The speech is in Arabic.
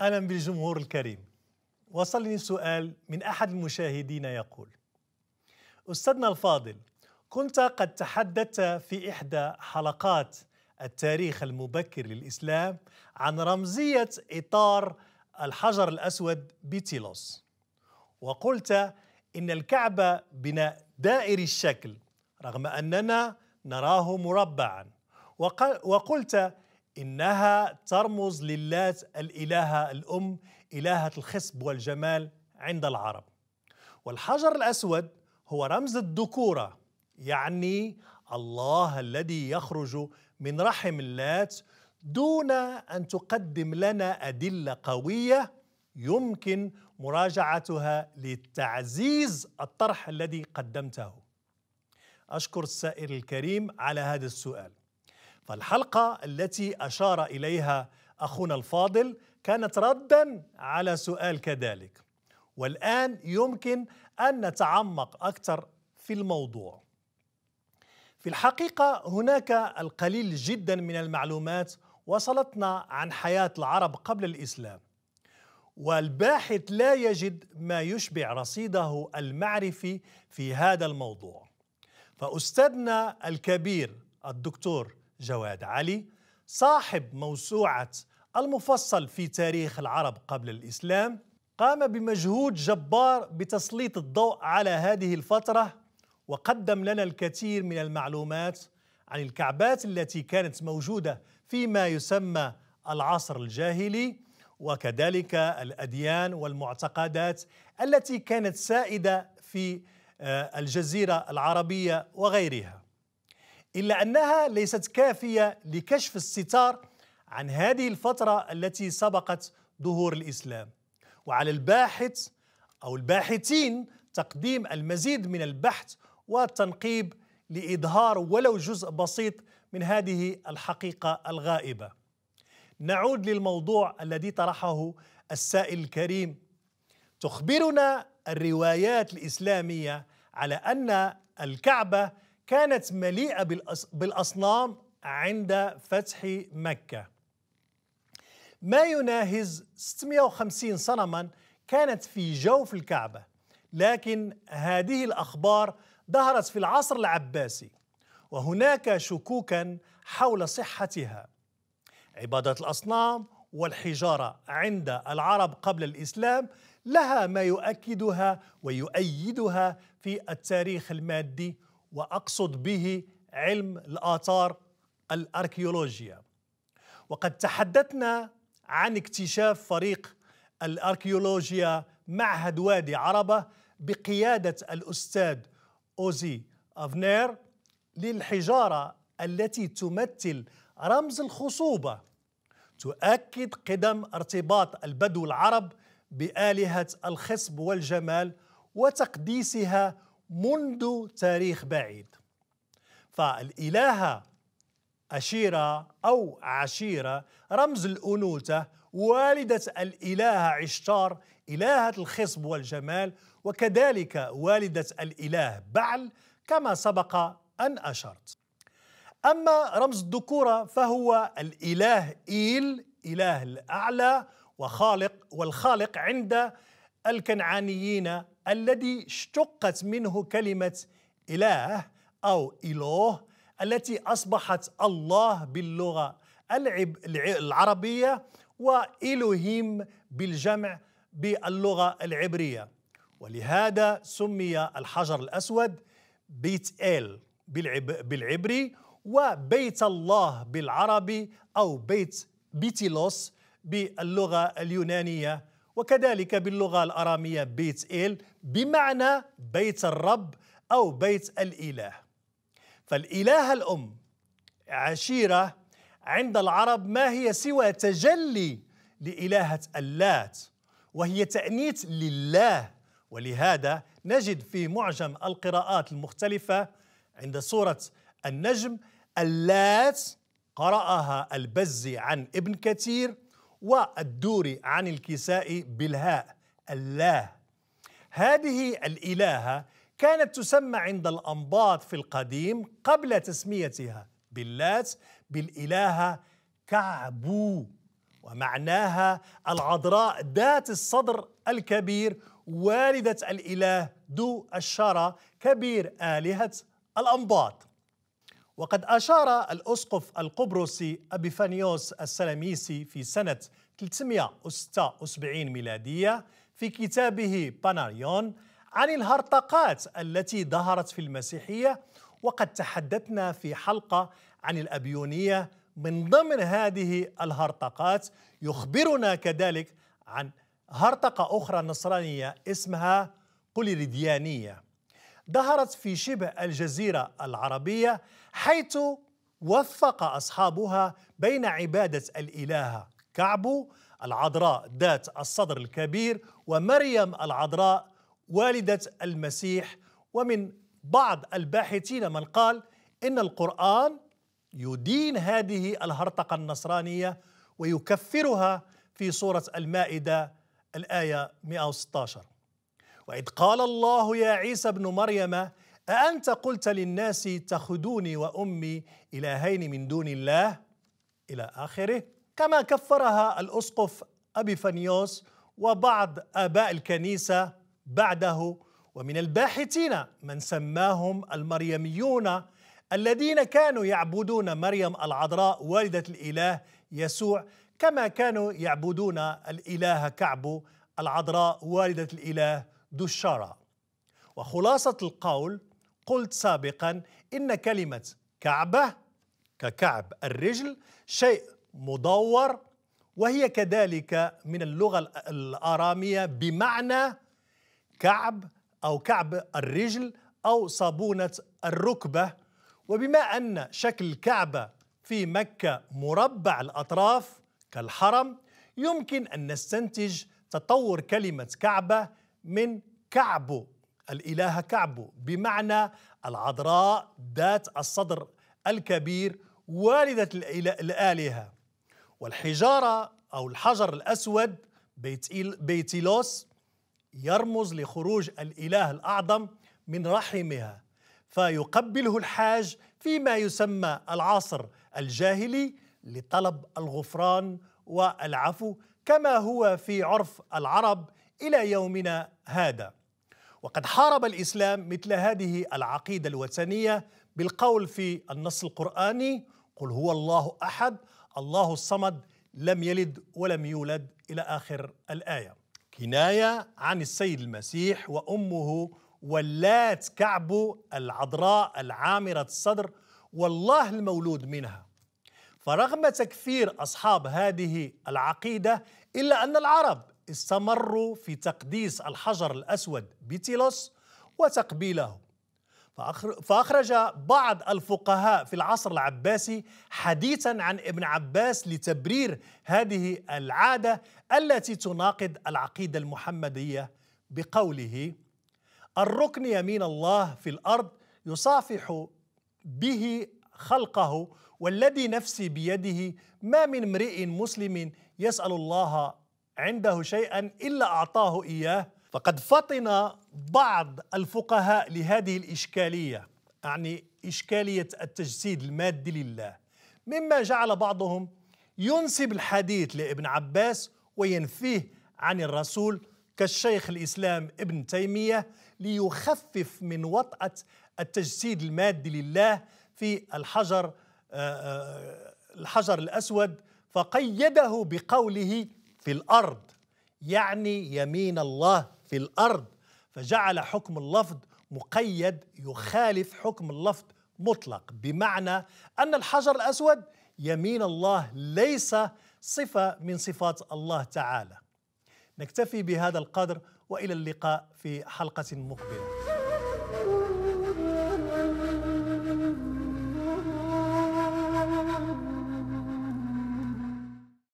أهلا بالجمهور الكريم وصلني سؤال من أحد المشاهدين يقول أستاذنا الفاضل كنت قد تحدثت في إحدى حلقات التاريخ المبكر للإسلام عن رمزية إطار الحجر الأسود بتيلوس وقلت إن الكعبة بناء دائري الشكل رغم أننا نراه مربعا وقلت إنها ترمز للات الإلهة الأم إلهة الخصب والجمال عند العرب والحجر الأسود هو رمز الذكورة يعني الله الذي يخرج من رحم اللات دون أن تقدم لنا أدلة قوية يمكن مراجعتها لتعزيز الطرح الذي قدمته أشكر السائل الكريم على هذا السؤال فالحلقة التي أشار إليها أخونا الفاضل كانت ردا على سؤال كذلك والآن يمكن أن نتعمق أكثر في الموضوع في الحقيقة هناك القليل جدا من المعلومات وصلتنا عن حياة العرب قبل الإسلام والباحث لا يجد ما يشبع رصيده المعرفي في هذا الموضوع فأستاذنا الكبير الدكتور جواد علي صاحب موسوعة المفصل في تاريخ العرب قبل الإسلام قام بمجهود جبار بتسليط الضوء على هذه الفترة وقدم لنا الكثير من المعلومات عن الكعبات التي كانت موجودة فيما يسمى العصر الجاهلي وكذلك الأديان والمعتقدات التي كانت سائدة في آه، الجزيرة العربية وغيرها إلا أنها ليست كافية لكشف الستار عن هذه الفترة التي سبقت ظهور الإسلام وعلى الباحث أو الباحثين تقديم المزيد من البحث والتنقيب لإظهار ولو جزء بسيط من هذه الحقيقة الغائبة نعود للموضوع الذي طرحه السائل الكريم تخبرنا الروايات الإسلامية على أن الكعبة كانت مليئة بالأصنام عند فتح مكة ما يناهز 650 صنما كانت في جوف الكعبة لكن هذه الأخبار ظهرت في العصر العباسي وهناك شكوكا حول صحتها عبادة الأصنام والحجارة عند العرب قبل الإسلام لها ما يؤكدها ويؤيدها في التاريخ المادي واقصد به علم الاثار الاركيولوجيا وقد تحدثنا عن اكتشاف فريق الاركيولوجيا معهد وادي عربه بقياده الاستاذ اوزي افنير للحجاره التي تمثل رمز الخصوبه تؤكد قدم ارتباط البدو العرب بالهه الخصب والجمال وتقديسها منذ تاريخ بعيد فالإلهة أشيرة أو عشيرة رمز الأنوثة والدة الإلهة عشتار إلهة الخصب والجمال وكذلك والدة الإله بعل كما سبق أن أشرت أما رمز الذكورة فهو الإله إيل إله الأعلى وخالق والخالق عند الكنعانيين الذي اشتقت منه كلمة إله أو إله التي أصبحت الله باللغة العربية وإلهيم بالجمع باللغة العبرية ولهذا سمي الحجر الأسود بيت إل بالعبري وبيت الله بالعربي أو بيت بيتيلوس باللغة اليونانية وكذلك باللغة الأرامية بيت إيل بمعنى بيت الرب أو بيت الإله فالإله الأم عشيرة عند العرب ما هي سوى تجلي لإلهة اللات وهي تأنيث لله ولهذا نجد في معجم القراءات المختلفة عند سورة النجم اللات قرأها البزي عن ابن كثير والدوري عن الكساء بالهاء الله هذه الإلهة كانت تسمى عند الأنباط في القديم قبل تسميتها باللات بالإلهة كعبو ومعناها العذراء ذات الصدر الكبير والدة الإله ذو الشرى كبير آلهة الأنباط وقد أشار الأسقف القبرصي أبيفانيوس السلاميسي في سنة 376 ميلادية في كتابه باناريون عن الهرطقات التي ظهرت في المسيحية وقد تحدثنا في حلقة عن الأبيونية من ضمن هذه الهرطقات يخبرنا كذلك عن هرطقة أخرى نصرانية اسمها قليرديانية ظهرت في شبه الجزيرة العربية حيث وفق أصحابها بين عبادة الإلهة كعب العذراء ذات الصدر الكبير ومريم العذراء والدة المسيح ومن بعض الباحثين من قال إن القرآن يدين هذه الهرطقة النصرانية ويكفرها في سورة المائدة الآية 116 وإذ قال الله يا عيسى ابن مريم أأنت قلت للناس تخدوني وأمي إلهين من دون الله إلى آخره كما كفرها الأسقف أبي فنيوس وبعض آباء الكنيسة بعده ومن الباحثين من سماهم المريميون الذين كانوا يعبدون مريم العذراء والدة الإله يسوع كما كانوا يعبدون الإله كعب العذراء والدة الإله ذو الشرع وخلاصة القول قلت سابقا إن كلمة كعبة ككعب الرجل شيء مدور وهي كذلك من اللغة الآرامية بمعنى كعب أو كعب الرجل أو صابونة الركبة وبما أن شكل الكعبة في مكة مربع الأطراف كالحرم يمكن أن نستنتج تطور كلمة كعبة من كعبه الإله كعبه بمعنى العذراء ذات الصدر الكبير والدة الآلهة والحجارة أو الحجر الأسود بيتيلوس يرمز لخروج الإله الأعظم من رحمها فيقبله الحاج فيما يسمى العصر الجاهلي لطلب الغفران والعفو كما هو في عرف العرب الى يومنا هذا وقد حارب الاسلام مثل هذه العقيده الوثنيه بالقول في النص القراني قل هو الله احد الله الصمد لم يلد ولم يولد الى اخر الايه كنايه عن السيد المسيح وامه ولات كعب العذراء العامره الصدر والله المولود منها فرغم تكفير اصحاب هذه العقيده الا ان العرب استمروا في تقديس الحجر الأسود بتيلوس وتقبيله فأخرج بعض الفقهاء في العصر العباسي حديثا عن ابن عباس لتبرير هذه العادة التي تناقض العقيدة المحمدية بقوله الركن يمين الله في الأرض يصافح به خلقه والذي نفسي بيده ما من امرئ مسلم يسأل الله عنده شيئا إلا أعطاه إياه فقد فطن بعض الفقهاء لهذه الإشكالية يعني إشكالية التجسيد المادي لله مما جعل بعضهم ينسب الحديث لابن عباس وينفيه عن الرسول كالشيخ الإسلام ابن تيمية ليخفف من وطأة التجسيد المادي لله في الحجر آه، آه، الحجر الأسود فقيده بقوله في الارض يعني يمين الله في الارض فجعل حكم اللفظ مقيد يخالف حكم اللفظ مطلق بمعنى ان الحجر الاسود يمين الله ليس صفه من صفات الله تعالى نكتفي بهذا القدر والى اللقاء في حلقه مقبله